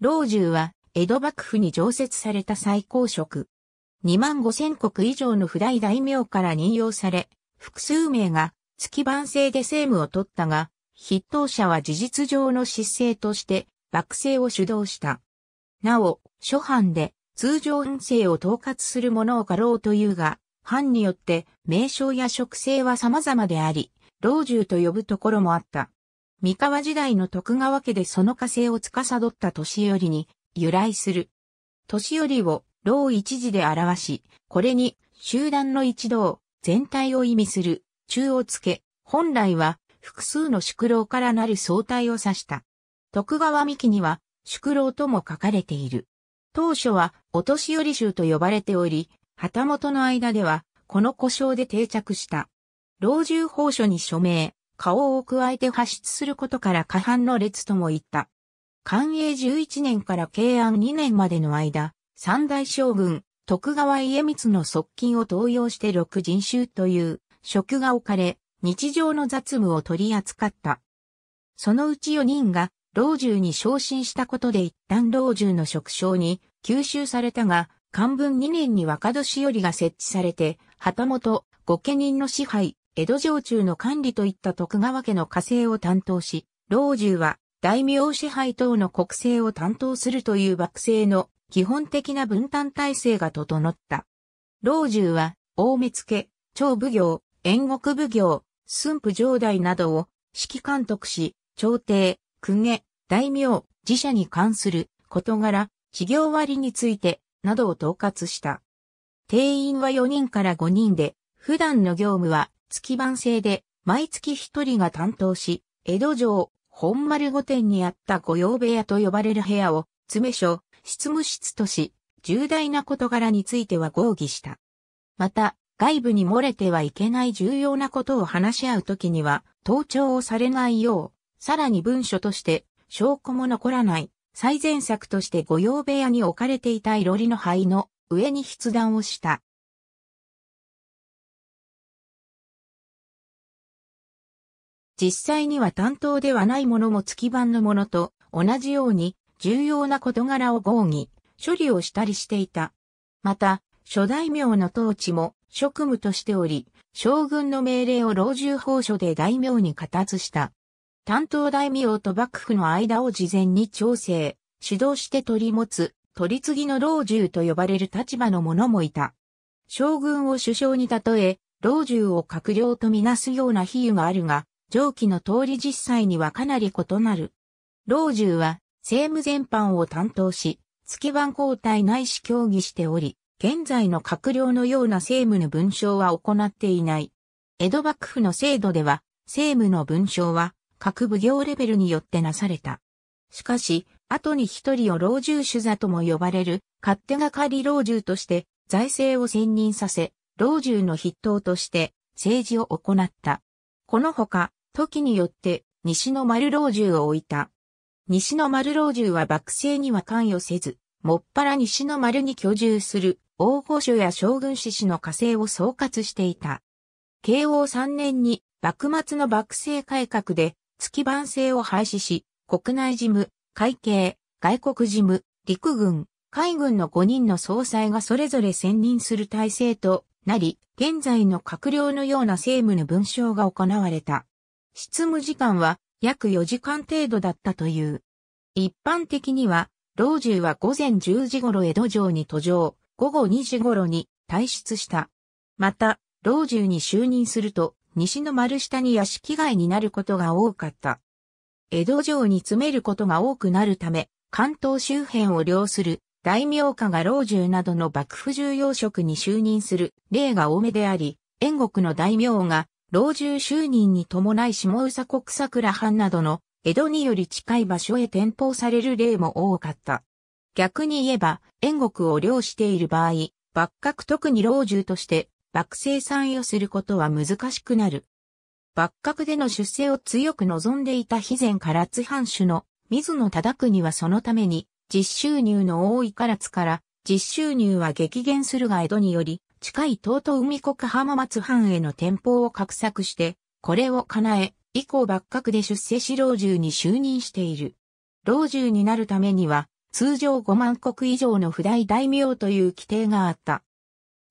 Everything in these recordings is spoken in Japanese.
老中は江戸幕府に常設された最高職。2万5千国以上の不代大名から任用され、複数名が月番制で政務を取ったが、筆頭者は事実上の失政として幕政を主導した。なお、諸藩で通常運勢を統括する者をろうというが、藩によって名称や職制は様々であり、老中と呼ぶところもあった。三河時代の徳川家でその火星を司った年寄りに由来する。年寄りを老一字で表し、これに集団の一同、全体を意味する中をつけ、本来は複数の宿老からなる総体を指した。徳川三木には宿老とも書かれている。当初はお年寄り衆と呼ばれており、旗本の間ではこの故障で定着した。老中法書に署名、顔を加えて発出することから下半の列とも言った。寛永11年から慶安2年までの間、三大将軍、徳川家光の側近を登用して六人衆という職が置かれ、日常の雑務を取り扱った。そのうち4人が老中に昇進したことで一旦老中の職将に吸収されたが、漢文2年に若年寄りが設置されて、旗本、御家人の支配、江戸城中の管理といった徳川家の家政を担当し、老中は大名支配等の国政を担当するという幕政の基本的な分担体制が整った。老中は、大目付、長奉行、縁国奉行、駿府城代などを指揮監督し、朝廷、公家、大名、自社に関する事柄、事業割について、などを統括した。定員は4人から5人で、普段の業務は月番制で、毎月一人が担当し、江戸城、本丸御殿にあった御用部屋と呼ばれる部屋を、詰所、執務室とし、重大な事柄については合議した。また、外部に漏れてはいけない重要なことを話し合うときには、盗聴をされないよう、さらに文書として、証拠も残らない、最善策として御用部屋に置かれていたいろりの灰の上に筆談をした。実際には担当ではないものも月版のものと同じように重要な事柄を合議、処理をしたりしていた。また、諸大名の統治も職務としており、将軍の命令を老中法書で大名に形した。担当大名と幕府の間を事前に調整、指導して取り持つ、取り次ぎの老中と呼ばれる立場の者もいた。将軍を首相に例え、老中を閣僚とみなすような比喩があるが、上記の通り実際にはかなり異なる。老中は政務全般を担当し、月番交代ないし協議しており、現在の閣僚のような政務の文章は行っていない。江戸幕府の制度では、政務の文章は各奉行レベルによってなされた。しかし、後に一人を老中主座とも呼ばれる、勝手がかり老中として財政を専任させ、老中の筆頭として政治を行った。このほか、時によって西の丸老中を置いた。西の丸老中は幕政には関与せず、もっぱら西の丸に居住する大御所や将軍志士の家政を総括していた。慶応3年に幕末の幕政改革で月番制を廃止し、国内事務、会計、外国事務、陸軍、海軍の5人の総裁がそれぞれ選任する体制となり、現在の閣僚のような政務の文章が行われた。執務時間は約4時間程度だったという。一般的には、老中は午前10時頃江戸城に途上、午後2時頃に退出した。また、老中に就任すると、西の丸下に屋敷外になることが多かった。江戸城に詰めることが多くなるため、関東周辺を領する大名家が老中などの幕府重要職に就任する例が多めであり、燕国の大名が老中就任に伴い下宇佐国桜藩などの江戸により近い場所へ転封される例も多かった。逆に言えば、縁国を領している場合、幕閣特に老中として幕政参与することは難しくなる。幕閣での出世を強く望んでいた肥前唐津藩主の水野忠国はそのために実収入の多い唐津から実収入は激減するが江戸により近い東都海国浜松藩への転舗を画策して、これを叶え、以降幕閣で出世し老中に就任している。老中になるためには、通常5万国以上の不代大名という規定があった。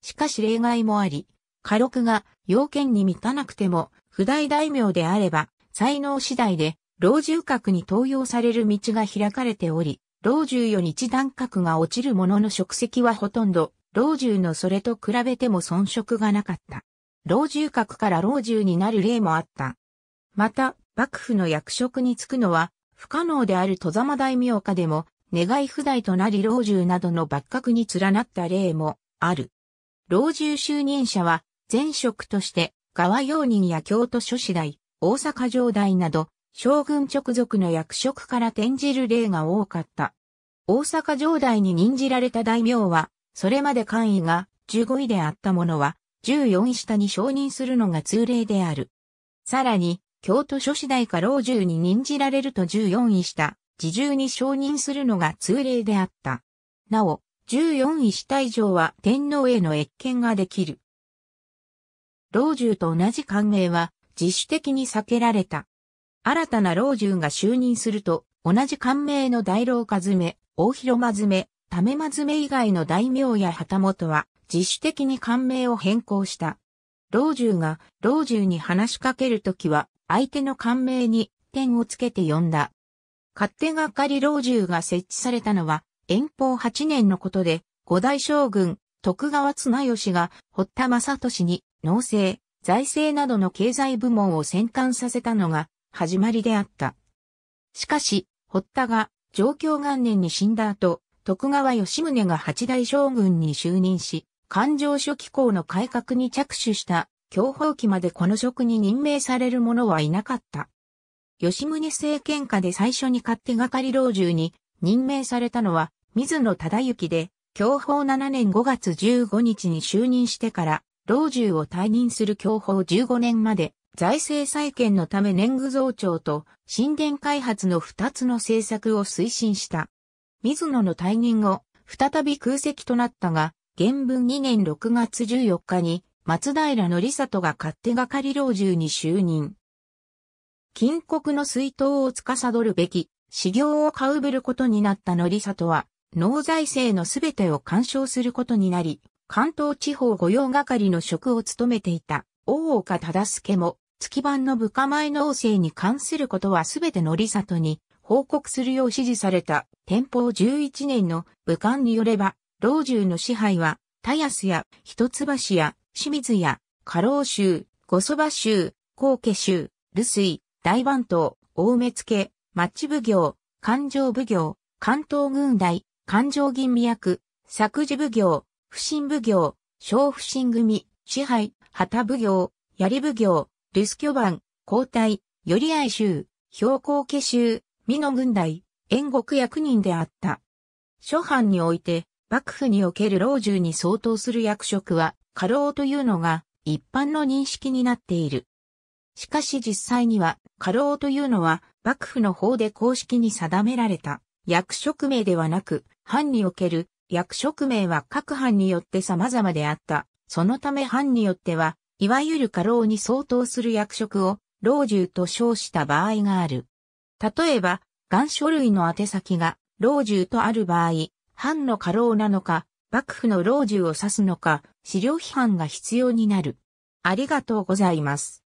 しかし例外もあり、家禄が要件に満たなくても、不代大名であれば、才能次第で、老中閣に登用される道が開かれており、老中より一段閣が落ちる者の職責はほとんど老中のそれと比べても遜色がなかった。老中閣から老中になる例もあった。また、幕府の役職に就くのは不可能である戸様大名家でも、願い不在となり老中などの幕閣に連なった例もある。老中就任者は、前職として、側用人や京都諸子大、大阪城代など、将軍直属の役職から転じる例が多かった。大阪城代に任じられた大名は、それまで官位が15位であったものは、14位下に承認するのが通例である。さらに、京都諸子大か老中に任じられると14位下、自重に承認するのが通例であった。なお、14位下以上は天皇への越権ができる。老中と同じ官名は自主的に避けられた。新たな老中が就任すると、同じ官名の大老家詰め、大広間詰め、まずめ以外の大名や旗本は自主的に官名を変更した。老中が老中に話しかけるときは相手の官名に点をつけて呼んだ。勝手がかり老中が設置されたのは遠方8年のことで五大将軍徳川綱吉が堀田正俊に農政、財政などの経済部門を先端させたのが始まりであった。しかし、堀田が状況元年に死んだ後、徳川吉宗が八代将軍に就任し、環状書機構の改革に着手した享保期までこの職に任命される者はいなかった。吉宗政権下で最初に勝手がかり老中に任命されたのは水野忠之で、享保7年5月15日に就任してから、老中を退任する享保15年まで、財政再建のため年貢増長と神殿開発の2つの政策を推進した。水野の退任後、再び空席となったが、原文2年6月14日に、松平則里が勝手がかり老中に就任。金国の水筒を司るべき、修行を買うべることになった則里は、農財政のすべてを干渉することになり、関東地方御用係の職を務めていた、大岡忠助も、月番の部下前農政に関することはすべて則里に報告するよう指示された天保11年の武漢によれば、老中の支配は、田安や一橋や清水や過老州、五蕎麦州、高家州、留水、大番島、大目付、町奉行、環状奉行、関東軍大、環状銀味役、作事奉行、不審奉行、小不審組、支配、旗奉行、槍奉行、留守巨番、交代、寄合衆、標高家衆、美濃軍代、援国役人であった。諸藩において、幕府における老中に相当する役職は、過労というのが一般の認識になっている。しかし実際には、過労というのは、幕府の方で公式に定められた役職名ではなく、藩における役職名は各藩によって様々であった。そのため藩によっては、いわゆる過労に相当する役職を老中と称した場合がある。例えば、願書類の宛先が、老中とある場合、藩の過労なのか、幕府の老中を指すのか、資料批判が必要になる。ありがとうございます。